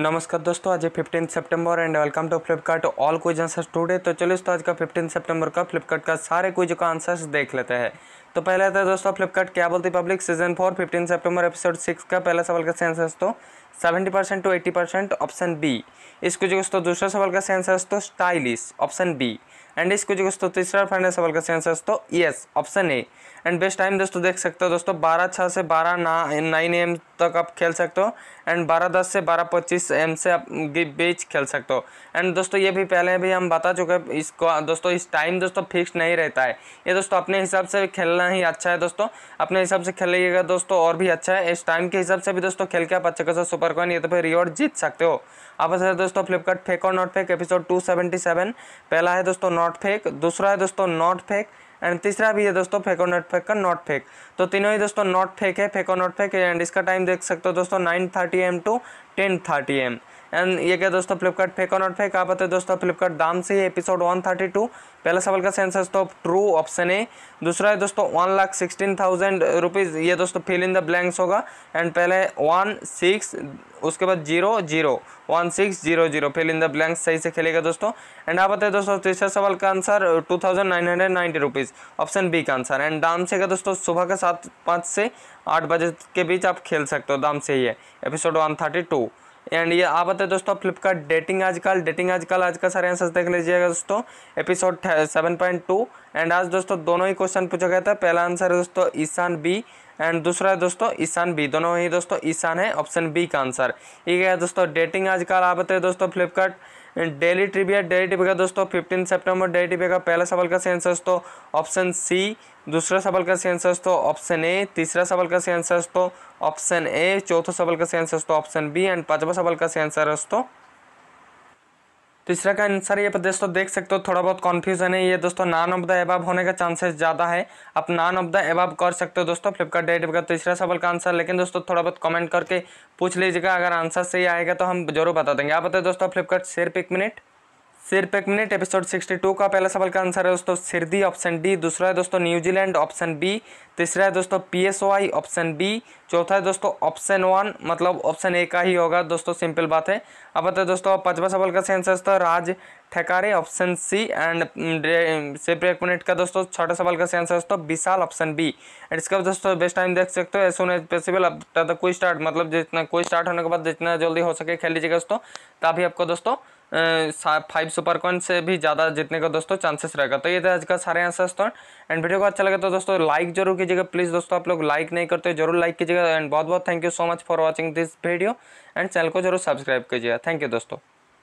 नमस्कार दोस्तों आज फिफ्टीन सितंबर and welcome to Flipkart all quiz answer today तो चलिए दोस्तों आज का फिफ्टीन सितंबर का फ्लिपकार्ट का सारे क्विज का आंसर्स देख लेते हैं तो पहले आता है दोस्तों फ्लिपकार्ट क्या बोलती public season four fifteen September episode six का पहला सवाल का सेंस है दोस्तों seventy percent to eighty percent option B इसको जो दोस्तों दूसरा सवाल का सेंस है दोस्तों स्टाइलिश ऑप्शन बी एंड इसको जो दोस्तों तीसरा फाइनल सवाल का सेंस है दोस्तों yes option A and best time दोस्तों देख सकते हो दोस्तों बारह छः से बारह ना नाइन एम तक आप खेल सकते हो एंड बारह दस से बारह पच्चीस एम से आप बीच खेल सकते हो एंड दोस्तों ये भी पहले भी हम बता चुके हैं इसको दोस्तों इस टाइम दोस्तों फिक्स नहीं रहता है ये दोस्तों अपने हिसाब से खेल खेलना ही अच्छा है दोस्तों अपने हिसाब से खेलिएगा दोस्तों और भी अच्छा है इस टाइम के हिसाब से भी दोस्तों खेल के आप अच्छे खासा सुपर कॉइन या तो फिर रिवॉर्ड जीत सकते हो आप ऐसे दोस्तों फ्लिपकार्ट फेक और नॉट फेक एपिसोड टू पहला है दोस्तों नॉट फेक दूसरा है दोस्तों नॉट फेक एंड तीसरा भी है दोस्तों फेको नॉट फेक का नॉट फेक तो तीनों ही दोस्तों नॉट फेक है फेको नॉट फेक एंड इसका टाइम देख सकते हो दोस्तों nine thirty AM to ten thirty AM and ये क्या दोस्तों फ्लिपकार्ट फेक और नॉट फेक आप बताए दोस्तों फ्लिपकार्ट दाम से एपिसोड वन थर्टी टू पहला सवाल का सेंसर तो ट्रू ऑप्शन है दूसरा है दोस्तों one lakh sixteen thousand rupees ये दोस्तों फिल इन द ब्लैंक्स होगा एंड पहले वन सिक्स उसके बाद zero zero one six zero zero fill in the blanks सही से खेलेगा दोस्तों एंड आप बताए दोस्तों तीसरा सवाल का answer two thousand nine hundred ninety rupees option B का आंसर एंड दाम से का दोस्तों सुबह के सात पाँच से आठ बजे के बीच आप खेल सकते हो दाम से ही है episode one thirty two and ये आप बताए दोस्तों फ्लिपकार्ट डेटिंग आजकल डेटिंग आजकल आज का सारे आंसर देख लीजिएगा दोस्तों episode seven point two and आज दोस्तों दोनों ही क्वेश्चन पूछा गया था पहला आंसर है दोस्तों ईशान बी एंड दूसरा है दोस्तों ईशान बी दोनों ही दोस्तों ईशान है ऑप्शन बी का आंसर ये क्या है दोस्तों डेटिंग आजकल आप बताए दोस्तों Flipkart daily trivia daily trivia दोस्तों फिफ्टीन सेप्टेम्बर डेली ट्रिबिया का पहला सवाल का सही आंसर दोस्तों ऑप्शन सी दूसरा सवाल का सही आंसर दोस्तों ऑप्शन ए तीसरा सवाल का सही आंसर दोस्तों ऑप्शन ए चौथा सवाल का सही आंसर दोस्तों ऑप्शन बी एंड पांचवा सवाल का सही आंसर दोस्तों तीसरा का आंसर ये दोस्तों देख सकते हो थोड़ा बहुत कॉन्फ्यूजन है ये दोस्तों नान ऑफ द एबाब होने का चांसेस ज़्यादा है आप नान ऑफ द एबाब कर सकते हो दोस्तों फ्लिपकार्ट डेट का तीसरा सवाल का आंसर लेकिन दोस्तों थोड़ा बहुत कमेंट करके पूछ लीजिएगा अगर आंसर सही आएगा तो हम जरूर बता देंगे आप बताए दोस्तों फ्लिपकार्ट सिर्फ एक मिनट सिर्फ एक मिनट एपिसोड 62 का पहला सवाल का आंसर है दोस्तों सिरदी ऑप्शन डी दूसरा है दोस्तों न्यूजीलैंड ऑप्शन बी तीसरा है दोस्तों पीएसओआई ऑप्शन बी चौथा है दोस्तों ऑप्शन वन मतलब ऑप्शन ए का ही होगा दोस्तों सिंपल बात है अब बताए दोस्तों पांचवा सवाल का आंसर दोस्तों राज ठेकारे ऑप्शन सी एंड सिर्फ एक मिनट का दोस्तों छोटे सवाल का सही आंसर दोस्तों विशाल ऑप्शन बी एंड इसका दोस्तों बेस्ट टाइम देख सकते हो एज सुन एज पॉसिबल अब तक कोई स्टार्ट मतलब जितना कोई स्टार्ट होने के बाद जितना जल्दी हो सके खेल लीजिएगा दोस्तों तभी आपको दोस्तों फाइव सुपर कॉइन से भी ज़्यादा जीतने का दोस्तों चांसेस रहेगा तो ये था आज का सारे आंसर दोस्तों एंड वीडियो को अच्छा लगे तो दोस्तों लाइक जरूर कीजिएगा प्लीज़ दोस्तों आप लोग लाइक नहीं करते जरूर लाइक कीजिएगा एंड बहुत बहुत thank you so much for watching this video and channel को जरूर सब्सक्राइब कीजिएगा थैंक यू दोस्तों